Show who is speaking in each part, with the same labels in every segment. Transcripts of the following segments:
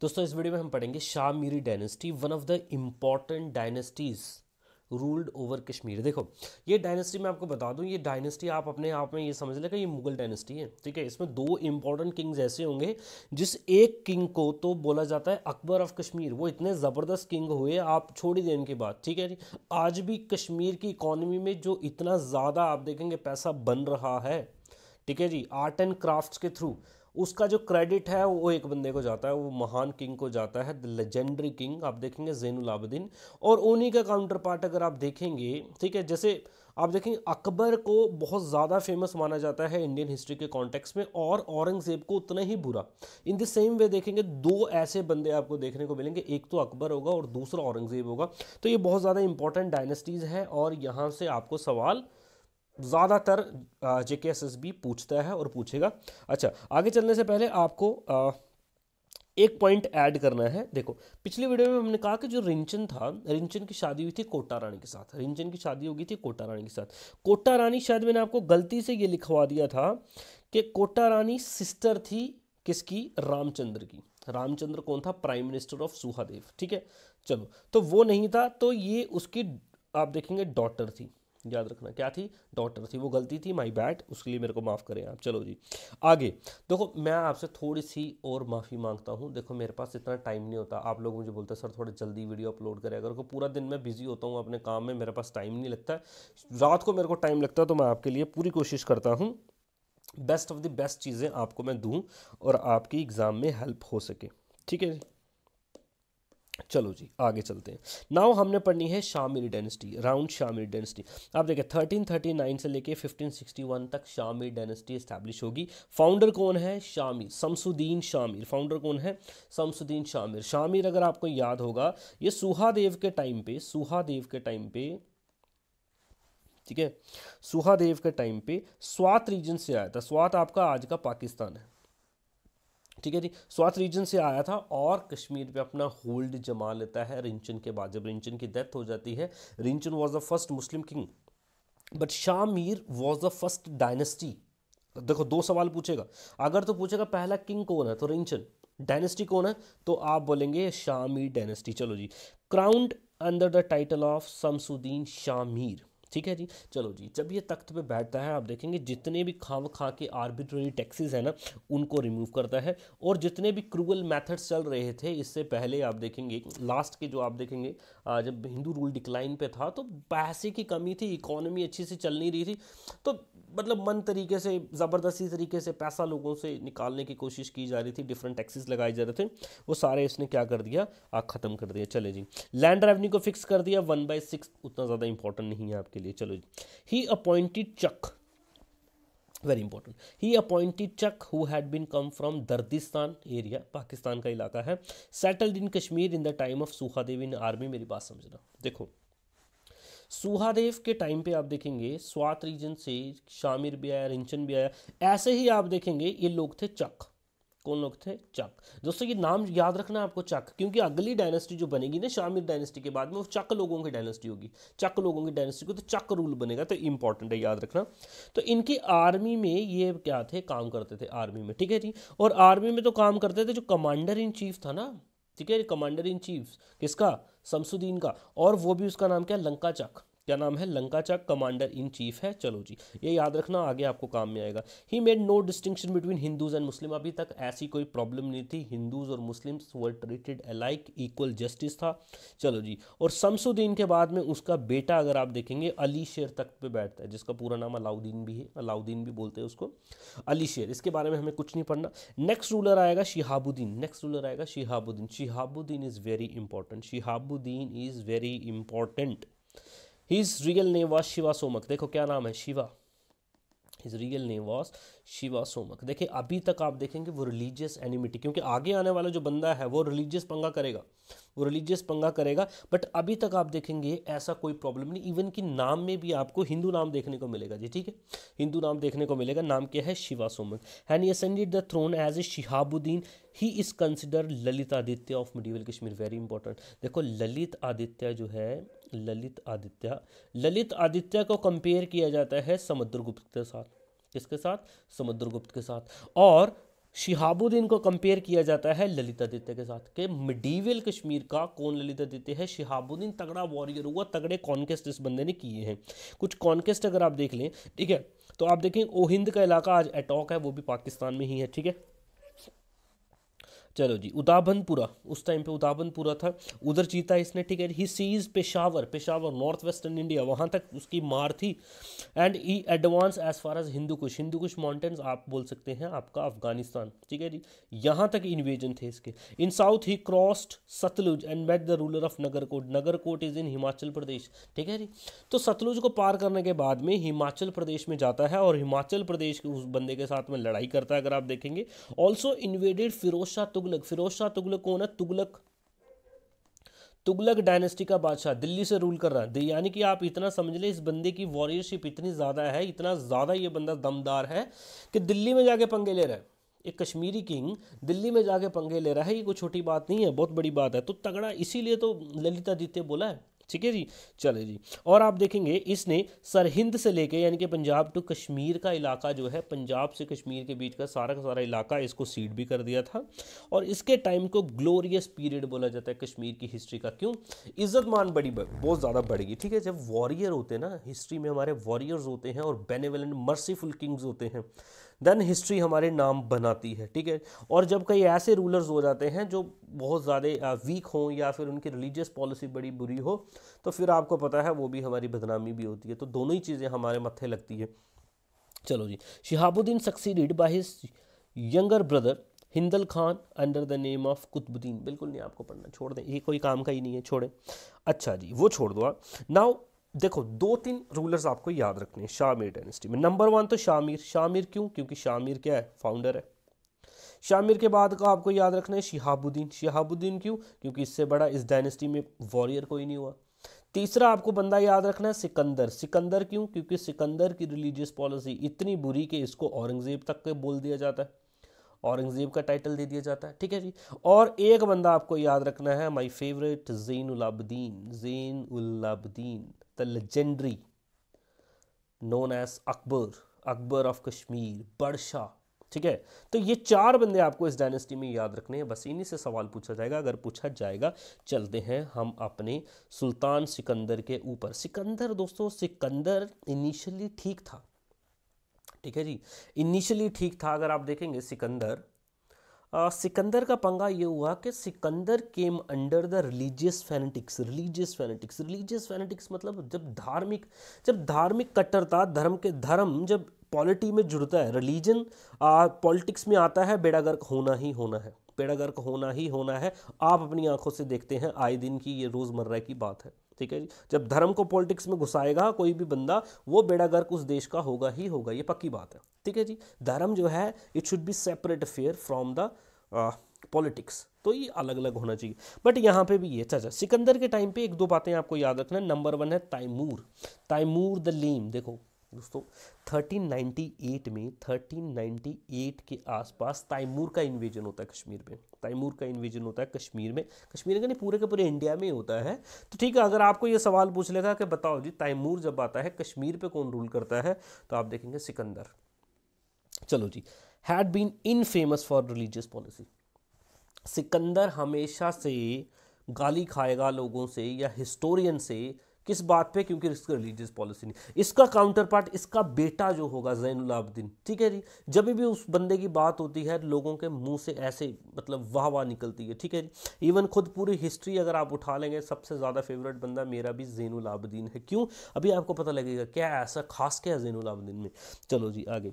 Speaker 1: दोस्तों इस वीडियो में हम पढ़ेंगे Shah Miri dynasty one of the important dynasties ruled over Kashmir देखो ये डायनेस्टी मैं आपको बता दूं ये डायनेस्टी आप अपने आप में ये समझ लेगा ये मुगल डायनेस्टी है ठीक है इसमें दो इंपॉर्टेंट किंग्स ऐसे होंगे जिस एक किंग को तो बोला जाता है अकबर ऑफ कश्मीर वो इतने ज़बरदस्त किंग हुए आप छोड़ ही देने के बाद ठीक है जी आज भी कश्मीर की इकोनॉमी में जो इतना ज़्यादा आप देखेंगे पैसा बन रहा है ठीक है जी आर्ट एंड क्राफ्ट के थ्रू उसका जो क्रेडिट है वो एक बंदे को जाता है वो महान किंग को जाता है द लेजेंडरी किंग आप देखेंगे जैनुल और उन्हीं का काउंटर पार्ट अगर आप देखेंगे ठीक है जैसे आप देखेंगे अकबर को बहुत ज़्यादा फेमस माना जाता है इंडियन हिस्ट्री के कॉन्टेक्स में और औरंगज़ेब को उतना ही बुरा इन द सेम वे देखेंगे दो ऐसे बंदे आपको देखने को मिलेंगे एक तो अकबर होगा और दूसरा औरंगज़ेब होगा तो ये बहुत ज़्यादा इंपॉर्टेंट डायनेस्टीज़ है और यहाँ से आपको सवाल ज़्यादातर जे के एस एस बी पूछता है और पूछेगा अच्छा आगे चलने से पहले आपको आ, एक पॉइंट ऐड करना है देखो पिछली वीडियो में हमने कहा कि जो रिंचन था रिंचन की शादी हुई थी कोटा रानी के साथ रिंचन की शादी होगी थी कोटा रानी के साथ कोटा रानी शायद मैंने आपको गलती से ये लिखवा दिया था कि कोटा रानी सिस्टर थी किसकी रामचंद्र की रामचंद्र कौन था प्राइम मिनिस्टर ऑफ सुहादेव ठीक है चलो तो वो नहीं था तो ये उसकी आप देखेंगे डॉटर थी याद रखना क्या थी डॉटर थी वो गलती थी माई बैड उसके लिए मेरे को माफ़ करें आप चलो जी आगे देखो मैं आपसे थोड़ी सी और माफ़ी मांगता हूँ देखो मेरे पास इतना टाइम नहीं होता आप लोग मुझे बोलते हैं सर थोड़ा जल्दी वीडियो अपलोड करें अगर को पूरा दिन मैं बिज़ी होता हूँ अपने काम में मेरे पास टाइम नहीं लगता रात को मेरे को टाइम लगता है तो मैं आपके लिए पूरी कोशिश करता हूँ बेस्ट ऑफ द बेस्ट चीज़ें आपको मैं दूँ और आपकी एग्ज़ाम में हेल्प हो सके ठीक है चलो जी आगे चलते हैं नाउ हमने पढ़नी है Shahmiri dynasty round Shahmiri dynasty आप देखें थर्टीन थर्टी नाइन से लेके फिफ्टीन सिक्सटी वन तक शामी डायनेस्टी इस्टेब्लिश होगी फाउंडर कौन है शामी शमसुद्दीन शामिर फाउंडर कौन है शमसुद्दीन शामिर शामिर अगर आपको याद होगा ये सुहादेव के टाइम पे सुहादेव के टाइम पे ठीक है सुहादेव के टाइम पे स्वात रीजन से आया था स्वात आपका आज का पाकिस्तान है ठीक है जी स्वात रीजन से आया था और कश्मीर पे अपना होल्ड जमा लेता है रिंचन के बाद जब रिंचन की डेथ हो जाती है Rinchan was the first Muslim king but Shah Mir was the first dynasty देखो दो सवाल पूछेगा अगर तो पूछेगा पहला किंग कौन है तो रिंचन डायनेस्टी कौन है तो आप बोलेंगे शाह मीर डायनेस्टी चलो जी crowned under the title of Shamsuddin Shah Mir ठीक है जी चलो जी जब ये तख्त पे बैठता है आप देखेंगे जितने भी खाम खा के आर्बिट्ररी टैक्सेस है ना उनको रिमूव करता है और जितने भी क्रूअल मैथड्स चल रहे थे इससे पहले आप देखेंगे लास्ट के जो आप देखेंगे जब हिंदू रूल डिक्लाइन पे था तो पैसे की कमी थी इकोनॉमी अच्छी से चल नहीं रही थी तो मतलब मन तरीके से ज़बरदस्ती तरीके से पैसा लोगों से निकालने की कोशिश की जा रही थी डिफरेंट टैक्सेस लगाए जा रहे थे वो सारे इसने क्या कर दिया आ ख़त्म कर दिया चले जी लैंड रेवेन्यू को फिक्स कर दिया वन बाई सिक्स उतना ज़्यादा इंपॉर्टेंट नहीं है आपके लिए चलो जी he appointed Chak very important he appointed Chak who had been come from Dardistan area Pakistan का इलाका है settled in Kashmir in the time of Sukha Devi in army मेरी बात समझना देखो सुहादेव के टाइम पे आप देखेंगे स्वात रीजन से शामिर भी आया रिंचन भी आया ऐसे ही आप देखेंगे ये लोग थे चक कौन लोग थे चक दोस्तों ये नाम याद रखना आपको चक क्योंकि अगली डायनेस्टी जो बनेगी ना शामिर डायनेस्टी के बाद में वो चक लोगों की डायनेस्टी होगी चक लोगों की डायनेस्टी को तो चक रूल बनेगा तो इंपॉर्टेंट है याद रखना तो इनकी आर्मी में ये क्या थे काम करते थे आर्मी में ठीक है जी और आर्मी में तो काम करते थे जो कमांडर इन चीफ था ना ठीक है कमांडर इन चीफ किसका शमसुद्दीन का और वो भी उसका नाम क्या लंका चक क्या नाम है लंका चा कमांडर इन चीफ है चलो जी ये याद रखना आगे आपको काम में आएगा he made no distinction between Hindus and Muslim अभी तक ऐसी कोई प्रॉब्लम नहीं थी हिंदूज और Muslims were treated alike equal justice था चलो जी और शमसुद्दीन के बाद में उसका बेटा अगर आप देखेंगे अली शेर तक पे बैठता है जिसका पूरा नाम अलाउद्दीन भी है अलाउद्दीन भी बोलते हैं उसको अली शेर इसके बारे में हमें कुछ नहीं पढ़ना नेक्स्ट रूलर आएगा शिहाबुद्दीन नेक्स्ट रूलर आएगा Shihabuddin Shihabuddin is very important Shihabuddin is very important his real name was Shiva Somak देखो क्या नाम है Shiva his real name was Shiva Somak देखिए अभी तक आप देखेंगे वो रिलीजियस एनिमिटी क्योंकि आगे आने वाला जो बंदा है वो रिलीजियस पंगा करेगा वो रिलीजियस पंगा करेगा बट अभी तक आप देखेंगे ऐसा कोई प्रॉब्लम नहीं इवन कि नाम में भी आपको हिंदू नाम देखने को मिलेगा जी ठीक है हिंदू नाम देखने को मिलेगा नाम क्या है शिवा सोमक हैनी ascended the throne as a Shihabuddin he is consider Lalitaditya of medieval Kashmir very important देखो ललित आदित्य जो है ललित आदित्य ललित आदित्य को कंपेयर किया जाता है समुद्रगुप्त के साथ किसके साथ समुद्रगुप्त के साथ और शिहाबुद्दीन को कंपेयर किया जाता है ललितादित्य के साथ के मिडीवल कश्मीर का कौन ललितादित्य है शिहाबुद्दीन तगड़ा वॉरियर हुआ तगड़े कॉन्केस्ट इस बंदे ने किए हैं कुछ कॉन्केस्ट अगर आप देख लें ठीक है तो आप देखें ओहिंद का इलाका आज अटॉक है वो भी पाकिस्तान में ही है ठीक है चलो जी उदाबनपुरा उस टाइम पे उदाबनपुरा था उधर जीता इसने ठीक है he seize Peshawar Peshawar north western India वहाँ तक उसकी मार थी and he advance as far as Hindu Kush Hindu Kush mountains आप बोल सकते हैं आपका अफगानिस्तान ठीक है जी यहाँ तक इन्वेजन थे इसके in south he crossed Sutlej and met the ruler of Nagarkot Nagarkot is in Himachal Pradesh ठीक है जी तो सतलुज को पार करने के बाद में हिमाचल प्रदेश में जाता है और हिमाचल प्रदेश के उस बंदे के साथ में लड़ाई करता है अगर आप देखेंगे ऑल्सो इन्वेडेड फिरोज शाह तुगलक फिरोज शाह तुगलक कौन है तुगलक तुगलक डायनेस्टी का बादशाह दिल्ली से रूल कर रहा है यानी कि आप इतना समझ लें इस बंदे की वॉरियरशिप इतनी ज़्यादा है इतना ज़्यादा ये बंदा दमदार है कि दिल्ली में जाके पंगे ले रहा है एक कश्मीरी किंग दिल्ली में जाके पंगे ले रहा है ये कोई छोटी बात नहीं है बहुत बड़ी बात है तो तगड़ा इसीलिए तो ललितादित्य बोला है ठीक है जी चले जी और आप देखेंगे इसने सरहिंद से लेके यानी कि पंजाब टू कश्मीर का इलाका जो है पंजाब से कश्मीर के बीच का सारा का सारा इलाका इसको सीड भी कर दिया था और इसके टाइम को ग्लोरियस पीरियड बोला जाता है कश्मीर की हिस्ट्री का क्यों इज्जत मान बड़ी बहुत ज़्यादा बढ़ेगी ठीक है जब वॉरियर होते हैं ना हिस्ट्री में हमारे वॉरियर्स होते हैं और बेनेवेलेंट मर्सीफुल किंग्स होते हैं देन हिस्ट्री हमारे नाम बनाती है ठीक है और जब कई ऐसे रूलर्स हो जाते हैं जो बहुत ज़्यादा वीक हों या फिर उनकी रिलीजियस पॉलिसी बड़ी बुरी हो तो फिर आपको पता है वो भी हमारी बदनामी भी होती है तो दोनों ही चीज़ें हमारे मत्थे लगती है चलो जी Shahabuddin succeeded by his younger brother Hindal Khan under the name of Qutbuddin बिल्कुल नहीं आपको पढ़ना छोड़ दें ये कोई काम का ही नहीं है छोड़ें अच्छा जी वो छोड़ दो आप हाँ। नाउ देखो दो तीन रूलर्स आपको याद रखने हैं शामिर डायनेस्टी में नंबर वन तो शामिर शामिर क्यों क्योंकि शामिर क्या है फाउंडर है शामिर के बाद का आपको याद रखना है शिहाबुद्दीन शिहाबुद्दीन क्यों क्योंकि इससे बड़ा इस डायनेस्टी में वॉरियर कोई नहीं हुआ तीसरा आपको बंदा याद रखना है सिकंदर सिकंदर क्यों क्योंकि सिकंदर की रिलीजियस पॉलिसी इतनी बुरी कि इसको औरंगजेब तक के बोल दिया जाता है औरंगज़ेब का टाइटल दे दिया जाता है ठीक है जी और एक बंदा आपको याद रखना है my favourite Zain Ulabuddin Zain Ulabuddin the legendary known as Akbar Akbar of Kashmir Badshah ठीक है तो ये चार बंदे आपको इस डायनेस्टी में याद रखने हैं बस इन्हीं से सवाल पूछा जाएगा अगर पूछा जाएगा चलते हैं हम अपने सुल्तान सिकंदर के ऊपर सिकंदर दोस्तों सिकंदर इनिशियली ठीक था ठीक है जी इनिशियली ठीक था अगर आप देखेंगे सिकंदर आ, सिकंदर का पंगा ये हुआ कि Sikandar came under the religious fanatics religious fanatics religious fanatics मतलब जब धार्मिक जब धार्मिक कट्टरता धर्म के धर्म जब पॉलिटी में जुड़ता है रिलीजन पॉलिटिक्स में आता है बेड़ागर्क होना ही होना है बेड़ागर्क होना ही होना है आप अपनी आंखों से देखते हैं आए दिन की ये रोज़मर्रा की बात है ठीक है जी जब धर्म को पॉलिटिक्स में घुसाएगा कोई भी बंदा वो बेड़ा गर्क उस देश का होगा ही होगा ये पक्की बात है ठीक है जी धर्म जो है it should be separate affair from the politics तो ये अलग अलग होना चाहिए बट यहाँ पे भी ये चाचा अच्छा, अच्छा, सिकंदर के टाइम पे एक दो बातें आपको याद रखना नंबर वन है ताइमूर ताइमूर द लीम देखो दोस्तों 1398 में 1398 के आसपास तैमूर का इन्वेजन होता है कश्मीर में तैमूर का इन्वेजन होता है कश्मीर में कश्मीर का नहीं पूरे के पूरे इंडिया में होता है तो ठीक है अगर आपको ये सवाल पूछ लेगा कि बताओ जी तैमूर जब आता है कश्मीर पे कौन रूल करता है तो आप देखेंगे सिकंदर चलो जी had been infamous for religious policy Sikandar हमेशा से गाली खाएगा लोगों से या हिस्टोरियन से किस बात पे क्योंकि इसका रिलीजियस पॉलिसी नहीं इसका काउंटर पार्ट इसका बेटा जो होगा जैनुलाब्दीन ठीक है जी जब भी उस बंदे की बात होती है लोगों के मुंह से ऐसे मतलब वाह वाह निकलती है ठीक है जी इवन खुद पूरी हिस्ट्री अगर आप उठा लेंगे सबसे ज़्यादा फेवरेट बंदा मेरा भी जैनुलाब्दीन है क्यों अभी आपको पता लगेगा क्या ऐसा खास क्या है जैनुलाब्दीन में चलो जी आगे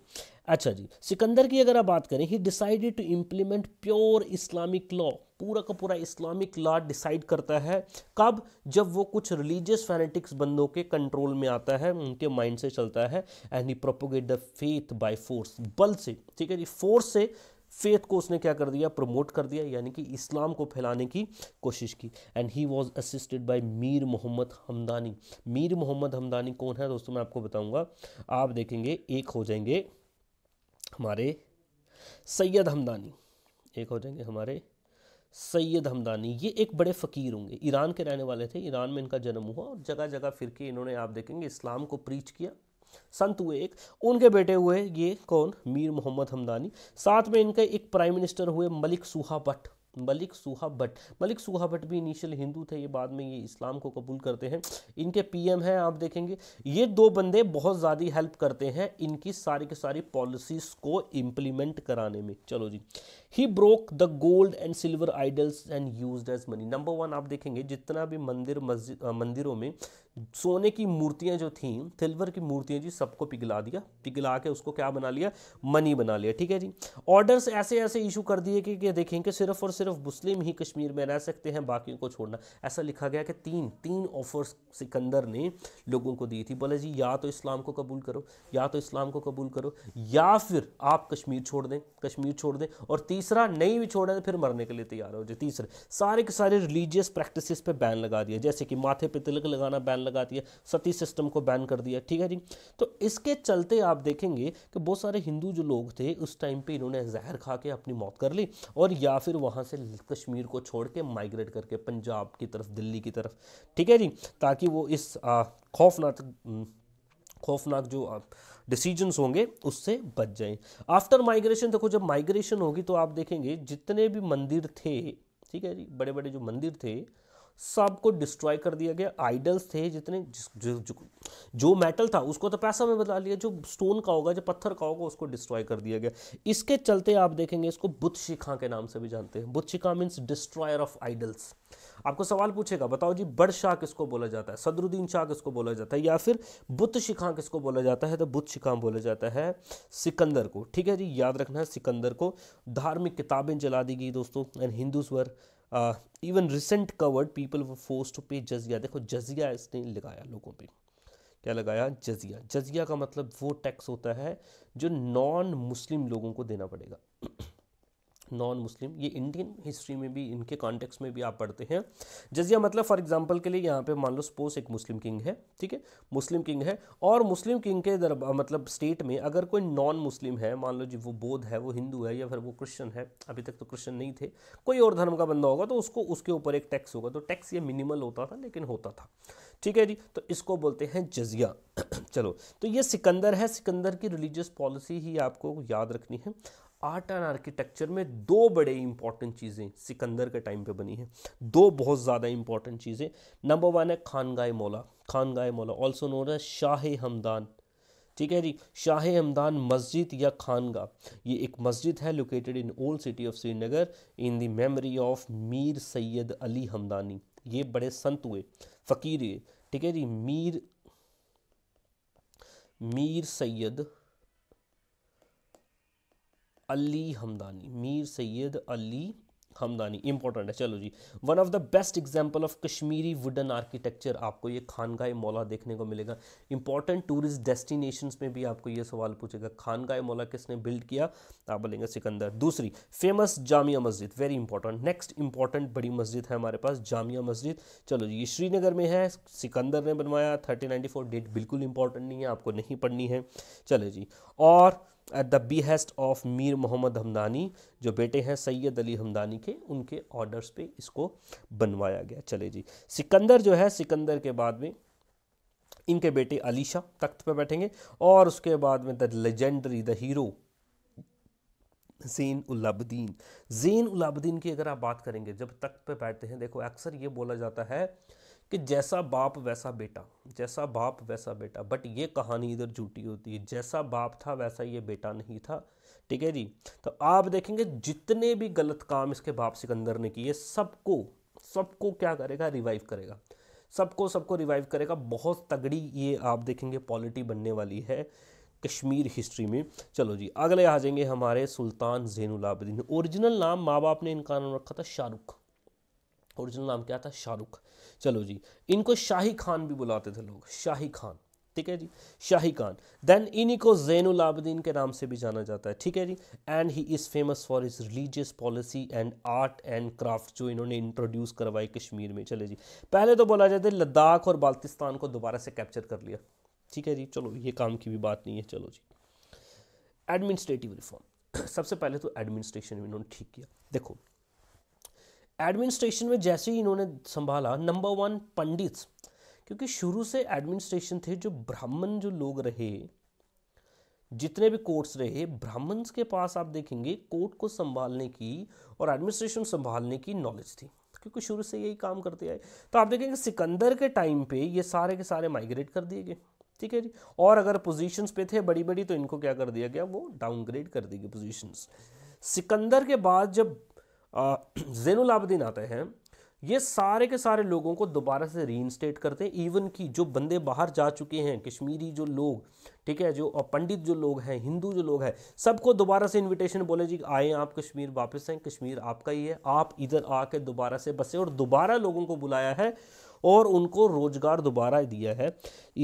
Speaker 1: अच्छा जी सिकंदर की अगर आप बात करें he decided to implement pure Islamic law पूरा का पूरा इस्लामिक लॉ डिसाइड करता है कब जब वो कुछ रिलीजियस फैनेटिक्स बंदों के कंट्रोल में आता है उनके माइंड से चलता है and he propagate the faith by force बल से ठीक है जी फोर्स से फेथ को उसने क्या कर दिया प्रमोट कर दिया यानी कि इस्लाम को फैलाने की कोशिश की and he was assisted by Mir Mohammad Hamdani Mir Mohammad Hamdani कौन है दोस्तों मैं आपको बताऊंगा आप देखेंगे एक हो जाएंगे हमारे सैयद हमदानी एक हो जाएंगे हमारे सैयद हमदानी ये एक बड़े फ़कीर होंगे ईरान के रहने वाले थे ईरान में इनका जन्म हुआ और जगह जगह फिर के इन्होंने आप देखेंगे इस्लाम को प्रीच किया संत हुए एक उनके बेटे हुए ये कौन मीर मोहम्मद हमदानी साथ में इनके एक प्राइम मिनिस्टर हुए मलिक सुहा भट्ट मलिक सूहा भट्ट मलिक सुहा भट्ट भी इनिशियल हिंदू थे ये बाद में ये इस्लाम को कबूल करते हैं इनके पीएम हैं आप देखेंगे ये दो बंदे बहुत ज़्यादा हेल्प करते हैं इनकी सारी की सारी पॉलिसीज़ को इम्प्लीमेंट कराने में चलो जी he broke the gold and silver idols and use as money number one आप देखेंगे जितना भी मंदिर मस्जिद मंदिरों में सोने की मूर्तियां जो थी सिल्वर की मूर्तियां जी सबको पिघला दिया पिघला के उसको क्या बना लिया मनी बना लिया ठीक है जी ऑर्डर्स ऐसे ऐसे इशू कर दिए कि, कि देखें कि सिर्फ और सिर्फ मुस्लिम ही कश्मीर में रह सकते हैं बाकी को छोड़ना ऐसा लिखा गया कि तीन तीन ऑफर्स सिकंदर ने लोगों को दी थी बोले जी या तो इस्लाम को कबूल करो या तो इस्लाम को कबूल करो या फिर आप कश्मीर छोड़ दें कश्मीर छोड़ दें और तीसरा तीसरा नहीं भी छोड़ा तो फिर मरने के लिए तैयार हो जाए तीसरे सारे के सारे रिलीजियस प्रैक्टिसेस पे बैन लगा दिया जैसे कि माथे पे तिलक लगाना बैन लगा दिया सती सिस्टम को बैन कर दिया ठीक है जी तो इसके चलते आप देखेंगे कि बहुत सारे हिंदू जो लोग थे उस टाइम पर इन्होंने जहर खा के अपनी मौत कर ली और या फिर वहाँ से कश्मीर को छोड़ के माइग्रेट करके पंजाब की तरफ दिल्ली की तरफ ठीक है जी ताकि वो इस खौफनाक हम्म, खौफनाक जो डिसीजंस होंगे उससे बच जाएं आफ्टर माइग्रेशन देखो जब माइग्रेशन होगी तो आप देखेंगे जितने भी मंदिर थे ठीक है जी बड़े बड़े जो मंदिर थे सबको डिस्ट्रॉय कर दिया गया आइडल्स थे जितने जिस, जो, जो, जो मेटल था उसको तो पैसा में बदला लिया जो स्टोन का होगा जो पत्थर का होगा उसको डिस्ट्रॉय कर दिया गया इसके चलते आप देखेंगे इसको बुद्ध शिखा के नाम से भी जानते हैं Butshikan means destroyer of idols आपको सवाल पूछेगा बताओ जी बड़ शाह किसको बोला जाता है सदरुद्दीन शाह किसको बोला जाता है या फिर बुद्ध शिखा किसको बोला जाता है तो बुद्ध शिखा बोला जाता है सिकंदर को ठीक है जी याद रखना है सिकंदर को धार्मिक किताबें जला दी गई दोस्तों and Hindus were even recent covered people were force to pay जजिया देखो जजिया इसने लगाया लोगों पर क्या लगाया जजिया जजिया का मतलब वो टैक्स होता है जो नॉन मुस्लिम लोगों को देना पड़ेगा नॉन मुस्लिम ये इंडियन हिस्ट्री में भी इनके कॉन्टेक्स में भी आप पढ़ते हैं जजिया मतलब फॉर एग्जाम्पल के लिए यहाँ पे मान लो सपोज एक मुस्लिम किंग है ठीक है मुस्लिम किंग है और मुस्लिम किंग के दरबार मतलब स्टेट में अगर कोई नॉन मुस्लिम है मान लो जी वो बौद्ध है वो हिंदू है या फिर वो क्रिश्चन है अभी तक तो क्रिश्चन नहीं थे कोई और धर्म का बंदा होगा तो उसको उसके ऊपर एक टैक्स होगा तो टैक्स ये मिनिमल होता था लेकिन होता था ठीक है जी तो इसको बोलते हैं जजिया चलो तो ये सिकंदर है सिकंदर की रिलीजियस पॉलिसी ही आपको याद रखनी है आर्ट एंड आर्किटेक्चर में दो बड़े इंपॉर्टेंट चीज़ें सिकंदर के टाइम पे बनी हैं दो बहुत ज़्यादा इंपॉर्टेंट चीज़ें नंबर वन है खानगाह मौला खानगाह मौला ऑल्सो नोन है शाह हमदान ठीक है जी शाह हमदान मस्जिद या खानगाह ये एक मस्जिद है located in old city of Srinagar in the memory of Mir Syed Ali Hamdani ये बड़े संत हुए फ़कीर हुए ठीक है जी मीर मीर सैयद अली हमदानी मीर सैयद अली हमदानी इंपॉर्टेंट है चलो जी one of the best example of Kashmiri wooden architecture आपको ये खानगा मौला देखने को मिलेगा इंपॉर्टेंट टूरिस्ट डेस्टिनेशन में भी आपको ये सवाल पूछेगा खानगा मौला किसने बिल्ड किया आप बोलेंगे सिकंदर दूसरी फेमस जामिया मस्जिद वेरी इंपॉर्टेंट नेक्स्ट इंपॉर्टेंट बड़ी मस्जिद है हमारे पास जामिया मस्जिद चलो जी ये श्रीनगर में है सिकंदर ने बनवाया थर्टीन डेट बिल्कुल इंपॉर्टेंट नहीं है आपको नहीं पढ़नी है चलो जी और at the behest of Mir Mohammad Hamdani जो बेटे हैं सैयद अली हमदानी के उनके ऑर्डर्स पे इसको बनवाया गया चले जी सिकंदर जो है सिकंदर के बाद में इनके बेटे अलीशा तख्त पर बैठेंगे और उसके बाद में the legendary the hero Zain Ulabuddin Zain Ulabuddin की अगर आप बात करेंगे जब तख्त पे बैठते हैं देखो अक्सर ये बोला जाता है कि जैसा बाप वैसा बेटा जैसा बाप वैसा बेटा बट ये कहानी इधर झूठी होती है जैसा बाप था वैसा ये बेटा नहीं था ठीक है जी तो आप देखेंगे जितने भी गलत काम इसके बाप सिकंदर ने किए सबको सबको क्या करेगा रिवाइव करेगा सबको सबको रिवाइव करेगा बहुत तगड़ी ये आप देखेंगे पॉलिटी बनने वाली है कश्मीर हिस्ट्री में चलो जी अगले आ जाएंगे हमारे सुल्तान जैनुलाबद्दीन ओरिजिनल नाम माँ बाप ने इनका नाम रखा था शाहरुख ओरिजिनल नाम क्या था शाहरुख चलो जी इनको शाही खान भी बुलाते थे लोग शाही खान ठीक है जी शाही खान देन इन्हीं को जैनुल आबदीन के नाम से भी जाना जाता है ठीक है जी and he is famous for his religious policy and art and craft जो इन्होंने इंट्रोड्यूस करवाई कश्मीर में चले जी पहले तो बोला जाता है लद्दाख और बाल्तिस्तान को दोबारा से कैप्चर कर लिया ठीक है जी चलो ये काम की भी बात नहीं है चलो जी एडमिनिस्ट्रेटिव रिफॉर्म सबसे पहले तो एडमिनिस्ट्रेशन इन्होंने ठीक किया देखो एडमिनिस्ट्रेशन में जैसे ही इन्होंने संभाला नंबर वन पंडित क्योंकि शुरू से एडमिनिस्ट्रेशन थे जो ब्राह्मण जो लोग रहे जितने भी कोर्ट्स रहे ब्राह्मण्स के पास आप देखेंगे कोर्ट को संभालने की और एडमिनिस्ट्रेशन संभालने की नॉलेज थी क्योंकि शुरू से यही काम करते आए तो आप देखेंगे सिकंदर के टाइम पे ये सारे के सारे माइग्रेट कर दिए गए ठीक है जी और अगर पोजीशंस पे थे बड़ी बड़ी तो इनको क्या कर दिया गया वो डाउनग्रेड कर दी गई पोजीशंस सिकंदर के बाद जब जैनुल आबदीन आते हैं ये सारे के सारे लोगों को दोबारा से रीइंस्टेट करते हैं इवन कि जो बंदे बाहर जा चुके हैं कश्मीरी जो लोग ठीक है जो पंडित जो लोग हैं हिंदू जो लोग हैं सबको दोबारा से इनविटेशन बोले जी आए आप कश्मीर वापस हैं कश्मीर आपका ही है आप इधर आके दोबारा से बसे और दोबारा लोगों को बुलाया है और उनको रोज़गार दोबारा दिया है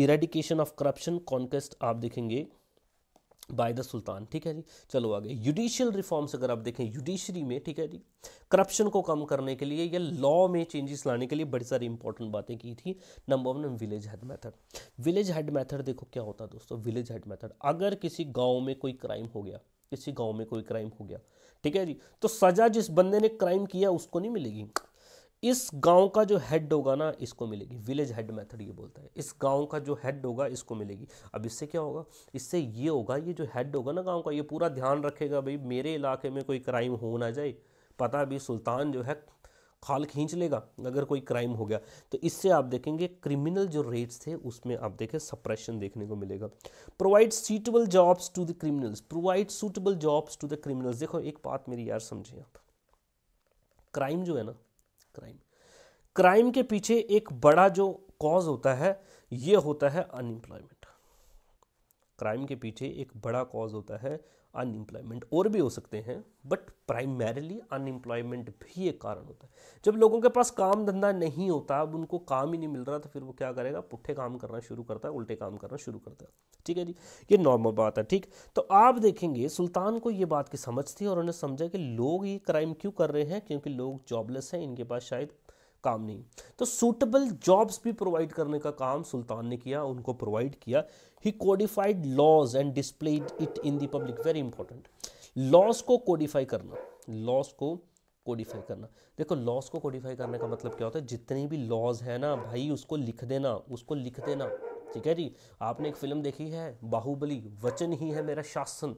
Speaker 1: इरेडिकेशन ऑफ करप्शन कॉन्क्वेस्ट आप देखेंगे बाय द सुल्तान ठीक है जी चलो आगे जुडिशियल रिफॉर्म्स अगर आप देखें जुडिशरी में ठीक है जी करप्शन को कम करने के लिए या लॉ में चेंजेस लाने के लिए बड़ी सारी इंपॉर्टेंट बातें की थी number one village head method village head method देखो क्या होता है दोस्तों विलेज हेड मेथड अगर किसी गाँव में कोई क्राइम हो गया किसी गाँव में कोई क्राइम हो गया ठीक है जी तो सजा जिस बंदे ने क्राइम किया उसको नहीं मिलेगी इस गांव का जो हेड होगा ना इसको मिलेगी विलेज हेड मेथड ये बोलता है इस गांव का जो हेड होगा इसको मिलेगी अब इससे क्या होगा इससे ये होगा ये जो हेड होगा ना गांव का ये पूरा ध्यान रखेगा भाई मेरे इलाके में कोई क्राइम हो ना जाए पता भी सुल्तान जो है खाल खींच लेगा अगर कोई क्राइम हो गया तो इससे आप देखेंगे क्रिमिनल जो रेट्स थे उसमें आप देखें सप्रेशन देखने को मिलेगा provide suitable jobs to the criminals provide suitable jobs to the criminals देखो एक बात मेरी यार समझिए आप क्राइम जो है ना क्राइम क्राइम के पीछे एक बड़ा जो कॉज होता है ये होता है अनएम्प्लॉयमेंट क्राइम के पीछे एक बड़ा कॉज होता है अनएम्प्लॉयमेंट और भी हो सकते हैं बट प्राइमरली अनएम्प्लॉयमेंट भी एक कारण होता है जब लोगों के पास काम धंधा नहीं होता अब उनको काम ही नहीं मिल रहा तो फिर वो क्या करेगा पुट्ठे काम करना शुरू करता है उल्टे काम करना शुरू करता है ठीक है जी ये नॉर्मल बात है ठीक तो आप देखेंगे सुल्तान को ये बात की समझ थी और उन्हें समझा कि लोग ये क्राइम क्यों कर रहे हैं क्योंकि लोग जॉबलेस हैं इनके पास शायद काम नहीं तो सूटेबल जॉब्स भी प्रोवाइड करने का काम सुल्तान ने किया उनको प्रोवाइड किया he codified laws and displayed it in the public very important laws को कोडिफाई करना लॉस को कोडिफाई करना देखो लॉस को कोडिफाई करने का मतलब क्या होता है जितनी भी लॉज है ना भाई उसको लिख देना उसको लिख देना ठीक है जी आपने एक फिल्म देखी है बाहुबली वचन ही है मेरा शासन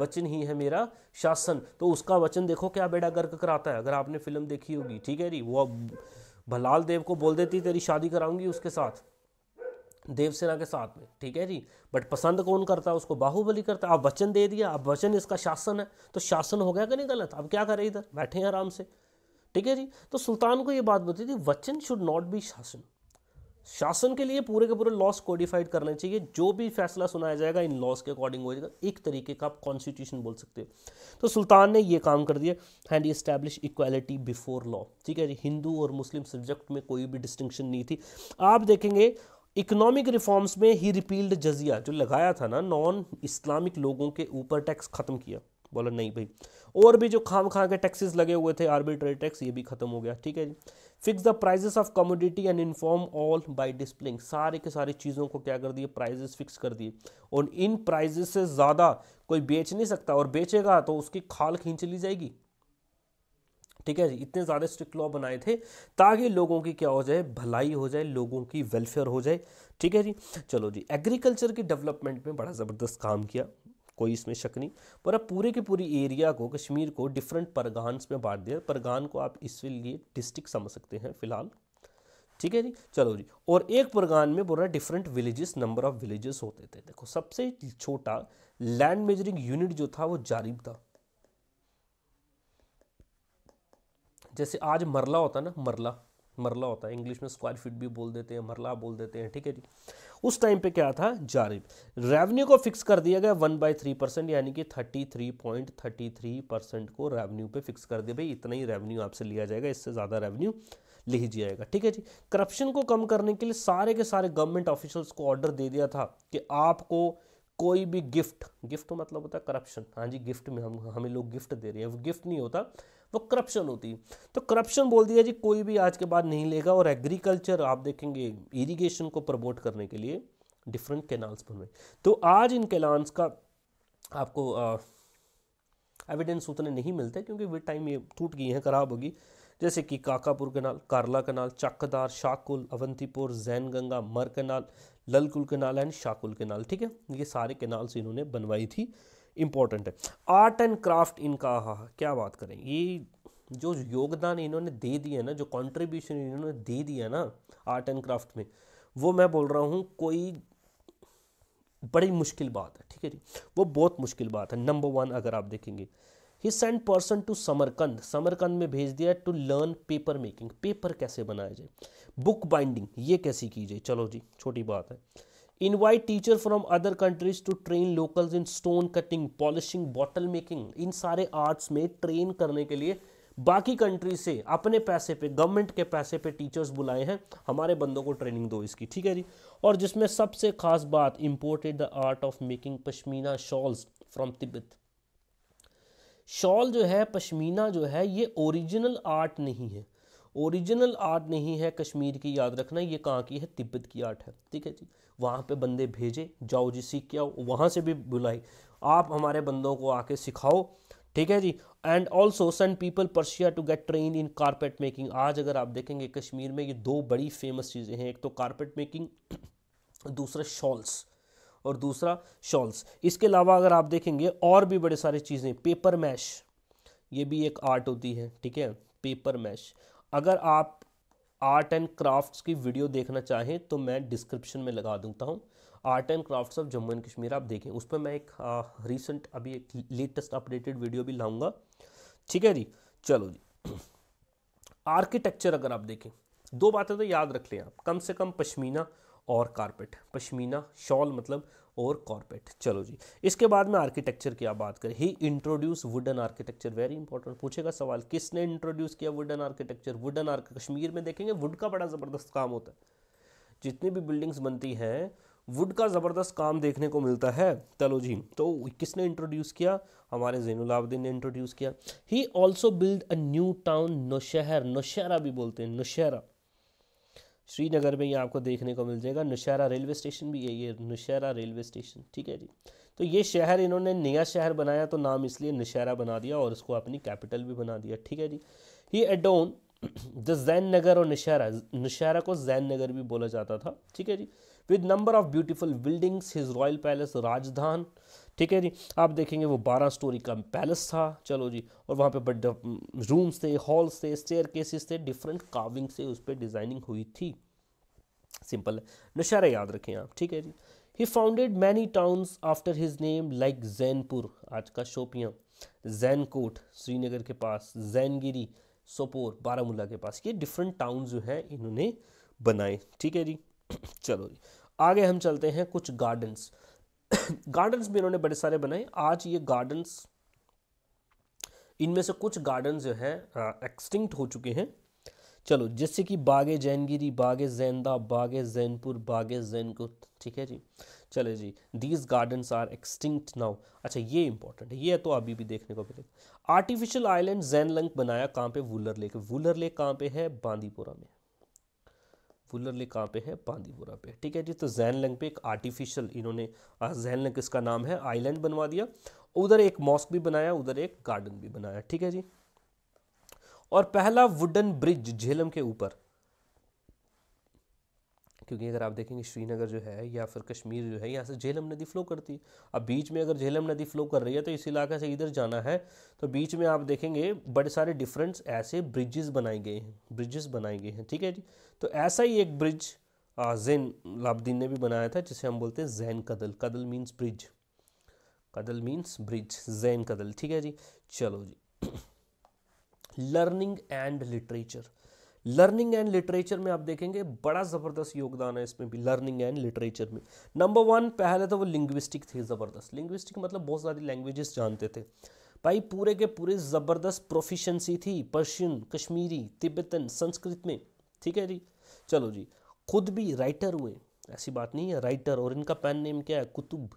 Speaker 1: वचन ही है मेरा शासन तो उसका वचन देखो क्या बेड़ा गर्क कराता है अगर आपने फिल्म देखी होगी ठीक है जी वो भलाल देव को बोल देती तेरी शादी कराऊंगी उसके साथ देवसेना के साथ में ठीक है जी बट पसंद कौन करता है उसको बाहुबली करता है आप वचन दे दिया अब वचन इसका शासन है तो शासन हो गया कि नहीं गलत अब क्या करें इधर बैठे हैं आराम से ठीक है जी तो सुल्तान को ये बात बोलती थी वचन शुड नॉट बी शासन शासन के लिए पूरे के पूरे लॉस कोडिफाइड करने चाहिए जो भी फैसला सुनाया जाएगा इन लॉस के अकॉर्डिंग हो जाएगा एक तरीके का आप कॉन्स्टिट्यूशन बोल सकते हो तो सुल्तान ने ये काम कर दिया and establish equality before law ठीक है जी हिंदू और मुस्लिम सब्जेक्ट में कोई भी डिस्टिंक्शन नहीं थी आप देखेंगे इकोनॉमिक रिफॉर्म्स में ही रिपील्ड जजिया जो लगाया था ना नॉन इस्लामिक लोगों के ऊपर टैक्स ख़त्म किया बोला नहीं भाई और भी जो खाम खा के टैक्सेस लगे हुए थे आर्बिट्रेरी टैक्स ये भी खत्म हो गया ठीक है जी fix the prices of commodity and inform all by displaying सारे के सारे चीज़ों को क्या कर दिए प्राइजेस फिक्स कर दिए और इन प्राइजेस से ज़्यादा कोई बेच नहीं सकता और बेचेगा तो उसकी खाल खींच ली जाएगी ठीक है जी इतने ज़्यादा स्ट्रिक्ट लॉ बनाए थे ताकि लोगों की क्या हो जाए भलाई हो जाए लोगों की वेलफेयर हो जाए ठीक है जी चलो जी एग्रीकल्चर की डेवलपमेंट में बड़ा ज़बरदस्त काम किया कोई इसमें शक नहीं पर अब पूरे के पूरी एरिया को कश्मीर को डिफरेंट परगान्स में बांट दिया परगान को आप इसलिए डिस्ट्रिक्ट समझ सकते हैं फिलहाल ठीक है जी चलो जी और एक परगान में बोल रहा है different villages number of villages होते थे देखो सबसे छोटा लैंड मेजरिंग यूनिट जो था वो जारिब था जैसे आज मरला होता ना मरला मरला होता है इंग्लिश में स्क्वायर फीट भी बोल देते हैं मरला बोल देते हैं ठीक है जी उस टाइम पे क्या था जारी रेवेन्यू को फिक्स कर दिया गया वन बाई थ्री परसेंट यानी कि thirty three point thirty three percent को रेवेन्यू पे फिक्स कर दिया भाई इतना ही रेवेन्यू आपसे लिया जाएगा इससे ज़्यादा रेवेन्यू ले ही जाएगा ठीक है जी करप्शन को कम करने के लिए सारे के सारे गवर्नमेंट ऑफिशल्स को ऑर्डर दे दिया था कि आपको कोई भी गिफ्ट गिफ्ट तो मतलब होता है करप्शन हाँ जी गिफ्ट में हम हमें लोग गिफ्ट दे रहे हैं वो गिफ्ट नहीं होता वो तो करप्शन होती तो करप्शन बोल दिया जी कोई भी आज के बाद नहीं लेगा और एग्रीकल्चर आप देखेंगे इरिगेशन को प्रमोट करने के लिए डिफरेंट कैनाल्स बनवाए तो आज इन कैनाल्स का आपको एविडेंस उतने नहीं मिलते क्योंकि वे टाइम ये टूट गई हैं खराब होगी जैसे कि Kakapur canal Karla canal Chakdar Shahkul Awantipur Zain Ganga Mar canal Lalkul canal and Shahkul canal ठीक है ये सारे कैनाल्स इन्होंने बनवाई थी इम्पॉर्टेंट है आर्ट एंड क्राफ्ट इनका हाँ, हाँ, क्या बात करें ये जो योगदान इन्होंने दे दिया ना जो कंट्रीब्यूशन इन्होंने दे दिया ना आर्ट एंड क्राफ्ट में वो मैं बोल रहा हूँ कोई बड़ी मुश्किल बात है ठीक है जी वो बहुत मुश्किल बात है नंबर वन अगर आप देखेंगे he send person to Samarkand Samarkand में भेज दिया to learn paper making paper कैसे बनाया जाए बुक बाइंडिंग ये कैसी की जाए चलो जी छोटी बात है invite teacher from other countries to train locals in stone cutting polishing bottle making इन सारे आर्ट्स में ट्रेन करने के लिए बाकी कंट्री से अपने पैसे पे गवर्नमेंट के पैसे पे टीचर्स बुलाए हैं हमारे बंदों को ट्रेनिंग दो इसकी ठीक है जी और जिसमें सबसे खास बात imported the art of making pashmina shawls from Tibet shawl जो है पश्मीना जो है ये ओरिजिनल आर्ट नहीं है ओरिजिनल आर्ट नहीं है कश्मीर की याद रखना ये कहाँ की है तिब्बत की आर्ट है ठीक है जी वहाँ पे बंदे भेजे जाओ जी सीख के आओ वहाँ से भी बुलाई आप हमारे बंदों को आके सिखाओ ठीक है जी and also send people Persia to get train in carpet making आज अगर आप देखेंगे कश्मीर में ये दो बड़ी फेमस चीज़ें हैं एक तो कारपेट मेकिंग दूसरा शॉल्स और दूसरा शॉल्स इसके अलावा अगर आप देखेंगे और भी बड़े सारी चीज़ें पेपर मैश ये भी एक आर्ट होती है ठीक है पेपर मैश अगर आप आर्ट एंड क्राफ्ट्स की वीडियो देखना चाहें तो मैं डिस्क्रिप्शन में लगा देता हूँ art and crafts of Jammu and Kashmir आप देखें उस पर मैं एक रिसेंट अभी एक लेटेस्ट अपडेटेड वीडियो भी लाऊंगा ठीक है जी चलो जी आर्किटेक्चर अगर आप देखें दो बातें तो याद रख लें आप कम से कम पश्मीना और कारपेट पशमीना शॉल मतलब और कॉर्पेट चलो जी इसके बाद में आर्किटेक्चर की आप बात करें he introduce wooden architecture very important पूछेगा सवाल किसने इंट्रोड्यूस किया wooden architecture wooden arch Kashmir में देखेंगे वुड का बड़ा ज़बरदस्त काम होता है जितनी भी बिल्डिंग्स बनती हैं वुड का ज़बरदस्त काम देखने को मिलता है चलो जी तो किसने इंट्रोड्यूस किया हमारे जैनुलाब्दीन ने इंट्रोड्यूस किया he also build a new town Naushahr Naushahra भी बोलते हैं नौशहरा श्रीनगर में ये आपको देखने को मिल जाएगा नौशहरा रेलवे स्टेशन भी है ये नौशहरा रेलवे स्टेशन ठीक है जी तो ये शहर इन्होंने नया शहर बनाया तो नाम इसलिए नशहरा बना दिया और उसको अपनी कैपिटल भी बना दिया ठीक है जी ही एडोन द जैन नगर और नशहरा नौशहरा को जैन नगर भी बोला जाता था ठीक है जी with number of beautiful buildings his royal palace Rajdhan ठीक है जी आप देखेंगे वो बारह स्टोरी का पैलेस था चलो जी और वहाँ पे बड़े रूम्स थे हॉल्स थे स्टेयर केसेस थे डिफरेंट काविंग से उस पर डिज़ाइनिंग हुई थी सिंपल है नशारे याद रखें आप ठीक है जी he founded many towns after his name like Zainpur आज का शोपियाँ जैनकोट श्रीनगर के पास जैनगिरी सोपोर बारामूला के पास ये डिफरेंट टाउन जो हैं इन्होंने बनाए ठीक है जी चलो जी आगे हम चलते हैं कुछ गार्डन्स गार्डन्स भी इन्होंने बड़े सारे बनाए आज ये गार्डन्स इनमें से कुछ गार्डन जो है एक्सटिंक्ट हो चुके हैं चलो जैसे कि बागे जैनगिरी बागे जैनदा बागे जैनपुर बागे को ठीक है जी चले जी these gardens are extinct now अच्छा ये इंपॉर्टेंट है ये तो अभी भी देखने को मिलेगा आर्टिफिशियल आइलैंड जैन लंक बनाया कहाँ पे वूलर लेक वूलर लेक कहाँ पे है बांदीपुरा में फुलरली कहाँ पे है बांदीपुरा पे ठीक है जी तो जैन लंग पे एक आर्टिफिशियल इन्होंने जैन लंग इसका नाम है आइलैंड बनवा दिया उधर एक मॉस्क भी बनाया उधर एक गार्डन भी बनाया ठीक है जी और पहला वुडन ब्रिज झेलम के ऊपर क्योंकि अगर आप देखेंगे श्रीनगर जो है या फिर कश्मीर जो है यहाँ से झेलम नदी फ़्लो करती है अब बीच में अगर झेलम नदी फ़्लो कर रही है तो इस इलाके से इधर जाना है तो बीच में आप देखेंगे बड़े सारे डिफरेंट ऐसे ब्रिजेस बनाए गए हैं ब्रिजेस बनाए गए हैं ठीक है जी तो ऐसा ही एक ब्रिज जैन लाबदीन ने भी बनाया था जिसे हम बोलते हैं Zaina Kadal kadal means bridge kadal means bridge Zaina Kadal ठीक है जी चलो जी learning and literature learning and literature में आप देखेंगे बड़ा ज़बरदस्त योगदान है इसमें भी लर्निंग एंड लिटरेचर में नंबर वन पहले तो वो लिंग्विस्टिक थे ज़बरदस्त लिंग्विस्टिक मतलब बहुत सारी लैंग्वेजेस जानते थे भाई पूरे के पूरे ज़बरदस्त प्रोफिशंसी थी पर्शियन कश्मीरी तिब्बतन संस्कृत में ठीक है जी चलो जी खुद भी राइटर हुए ऐसी बात नहीं है राइटर और इनका पेन नेम क्या है कुतुब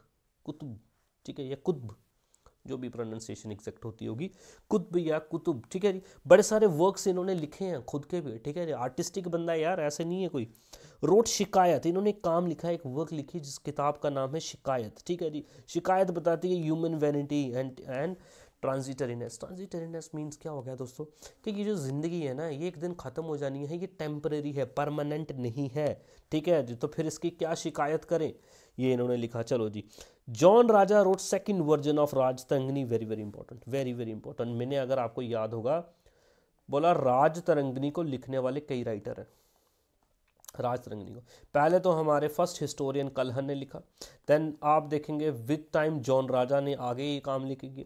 Speaker 1: कुतुब ठीक है या कुतुब जो भी प्रोनाउंसिएशन एग्जैक्ट होती होगी कुतुब या कुतुब ठीक है जी बड़े सारे वर्क्स इन्होंने लिखे हैं खुद के भी ठीक है जी आर्टिस्टिक बंदा यार ऐसे नहीं है कोई रोट शिकायत इन्होंने काम लिखा एक वर्क लिखी जिस किताब का नाम है शिकायत ठीक है जी शिकायत बताती है human vanity and and transitoriness transitoriness means क्या हो गया दोस्तों कि ये जो ज़िंदगी है ना ये एक दिन ख़त्म हो जानी है ये टेम्प्रेरी है परमानेंट नहीं है ठीक है जी तो फिर इसकी क्या शिकायत करें ये इन्होंने लिखा चलो जी Jonaraja wrote second version of Rajatarangini very very important very very important मैंने अगर आपको याद होगा बोला राज तरंगनी को लिखने वाले कई राइटर हैं राज तरंगनी को पहले तो हमारे फर्स्ट हिस्टोरियन कलहन ने लिखा देन आप देखेंगे विद टाइम जॉन राजा ने आगे ये काम लिखेंगे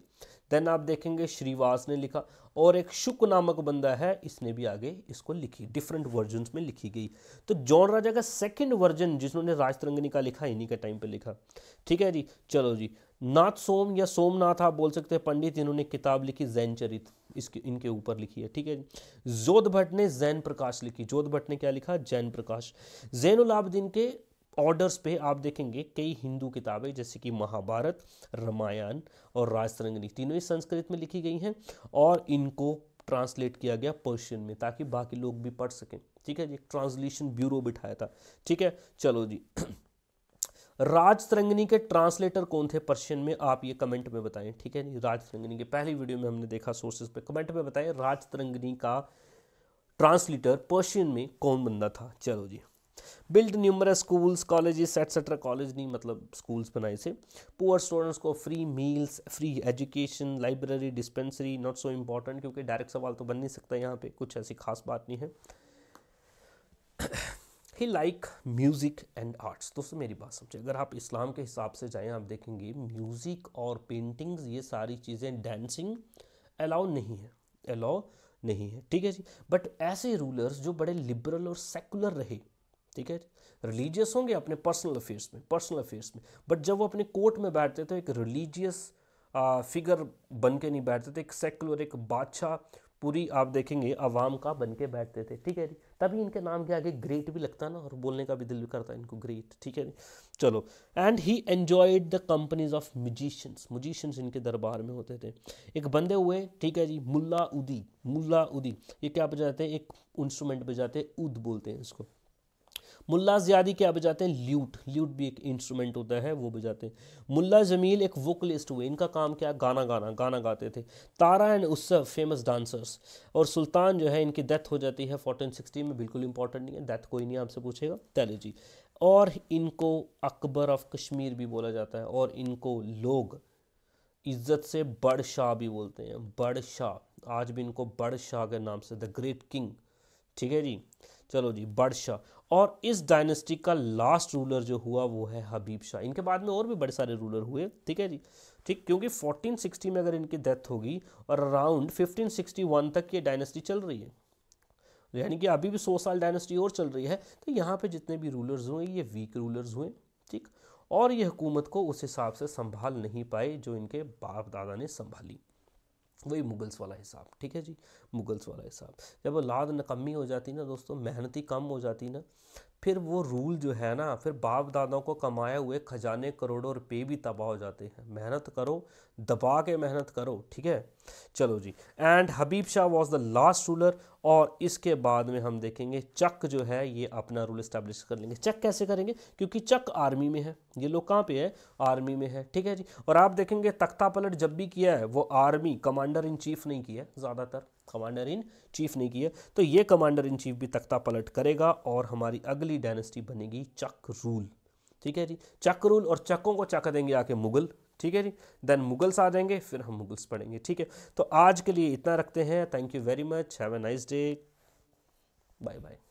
Speaker 1: देन आप देखेंगे श्रीवास ने लिखा और एक शुक नामक बंदा है इसने भी आगे इसको लिखी डिफरेंट वर्जन में लिखी गई तो जॉन राजा का सेकेंड वर्जन जिन्होंने राजतरंगनी का लिखा इन्हीं के टाइम पर लिखा ठीक है जी चलो जी नाथ सोम या सोमनाथ आप बोल सकते हैं पंडित इन्होंने किताब लिखी जैन चरित इसके इनके ऊपर लिखी है ठीक है जोध भट्ट ने जैन प्रकाश लिखी जोध भट्ट ने क्या लिखा जैन प्रकाश जैन उलाब्दीन के ऑर्डर्स पे आप देखेंगे कई हिंदू किताबें जैसे कि महाभारत रामायण और राजतरंगनी तीनों ही संस्कृत में लिखी गई हैं और इनको ट्रांसलेट किया गया पर्शियन में ताकि बाकी लोग भी पढ़ सकें ठीक है एक ट्रांसलेशन ब्यूरो बिठाया था ठीक है चलो जी राजतरंगिनी के ट्रांसलेटर कौन थे पर्शियन में आप ये कमेंट में बताएं ठीक है जी राजतरंगिनी के पहली वीडियो में हमने देखा सोर्सेज पे कमेंट में बताएं राजतरंगिनी का ट्रांसलेटर पर्शियन में कौन बंदा था चलो जी build numerous schools college etcetera college नहीं मतलब स्कूल्स बनाए से पुअर स्टूडेंट्स को free meals free education library dispensary not so important क्योंकि डायरेक्ट सवाल तो बन नहीं सकता यहाँ पे कुछ ऐसी खास बात नहीं है he like music and arts दोस्तों मेरी बात समझे अगर आप इस्लाम के हिसाब से जाएँ आप देखेंगे म्यूज़िक और पेंटिंग्स ये सारी चीज़ें डांसिंग अलाउ नहीं है अलाउ नहीं है ठीक है जी बट ऐसे रूलर्स जो बड़े लिबरल और सेकुलर रहे ठीक है रिलीजियस होंगे अपने पर्सनल अफेयर्स में पर्सनल अफेयर्स में बट जब वो अपने कोर्ट में बैठते थे एक रिलीजियस फिगर बन के नहीं बैठते थे एक सेकुलर एक बादशाह पूरी आप देखेंगे अवाम का बन के बैठते थे ठीक है जी तभी इनके नाम के आगे ग्रेट भी लगता ना और बोलने का भी दिल भी करता है इनको ग्रेट ठीक है जी चलो and he enjoyed the companies of musicians musicians इनके दरबार में होते थे एक बंदे हुए ठीक है जी मुल्ला उदी मुल्ला उदी ये क्या बजाते हैं एक इंस्ट्रूमेंट बजाते हैं उद बोलते हैं इसको मुल्ला ज़्यादी क्या बजाते हैं ल्यूट ल्यूट भी एक इंस्ट्रूमेंट होता है वो बजाते हैं मुल्ला जमील एक वोकलिस्ट हुए इनका काम क्या गाना गाना गाना गाते थे Tara and Utsav famous dancers और सुल्तान जो है इनकी डेथ हो जाती है फोर्टीन सिक्सटी में बिल्कुल इंपॉर्टेंट नहीं है डेथ कोई नहीं आपसे पूछेगा तैलू जी और इनको अकबर ऑफ कश्मीर भी बोला जाता है और इनको लोग इज़्ज़त से बड़ शाह भी बोलते हैं बड़ शाह आज भी इनको बड़ शाह के नाम से द ग्रेट किंग ठीक है जी चलो जी बड़ शाह और इस डायनेस्टी का लास्ट रूलर जो हुआ वो है हबीब शाह इनके बाद में और भी बड़े सारे रूलर हुए ठीक है जी ठीक क्योंकि 1460 में अगर इनकी डेथ होगी और अराउंड 1561 तक ये डायनेस्टी चल रही है यानी कि अभी भी सौ साल डायनेस्टी और चल रही है तो यहाँ पे जितने भी रूलर्स हुए ये वीक रूलर्स हुए ठीक और ये हुकूमत को उस हिसाब से संभाल नहीं पाए जो इनके बाप दादा ने संभाली वही मुगल्स वाला हिसाब ठीक है जी मुगल्स वाला हिसाब जब औलाद नकमी हो जाती ना दोस्तों मेहनती कम हो जाती ना फिर वो रूल जो है ना फिर बाप दादाओं को कमाए हुए खजाने करोड़ों रुपये भी तबाह हो जाते हैं मेहनत करो दबा के मेहनत करो ठीक है चलो जी and Habib Shah was the last ruler और इसके बाद में हम देखेंगे चक जो है ये अपना रूल इस्टेब्लिश कर लेंगे चक कैसे करेंगे क्योंकि चक आर्मी में है ये लोग कहाँ पे है आर्मी में है ठीक है जी और आप देखेंगे तख्ता पलट जब भी किया है वो आर्मी कमांडर इन चीफ नहीं किया है ज़्यादातर कमांडर इन चीफ नहीं की है तो ये कमांडर इन चीफ भी तख्ता पलट करेगा और हमारी अगली डायनेस्टी बनेगी चक रूल ठीक है जी चक रूल और चकों को चक देंगे आके मुगल ठीक है जी देन मुगल्स आ जाएंगे फिर हम मुगल्स पढ़ेंगे ठीक है तो आज के लिए इतना रखते हैं thank you very much have a nice day bye bye